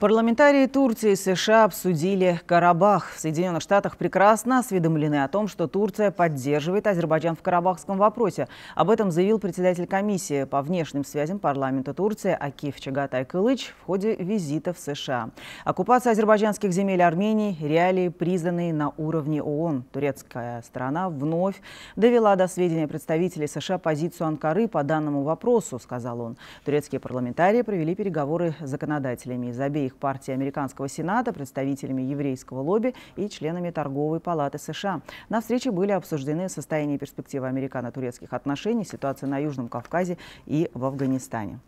Парламентарии Турции и США обсудили Карабах. В Соединенных Штатах прекрасно осведомлены о том, что Турция поддерживает Азербайджан в карабахском вопросе. Об этом заявил председатель комиссии по внешним связям парламента Турции Акиф Чагатай Кылыч в ходе визита в США. Оккупация азербайджанских земель Армении – реалии, признанные на уровне ООН. Турецкая страна вновь довела до сведения представителей США позицию Анкары по данному вопросу, сказал он. Турецкие парламентарии провели переговоры с законодателями из обеих их партии Американского Сената, представителями еврейского лобби и членами Торговой палаты США. На встрече были обсуждены состояние и перспективы американо-турецких отношений, ситуация на Южном Кавказе и в Афганистане.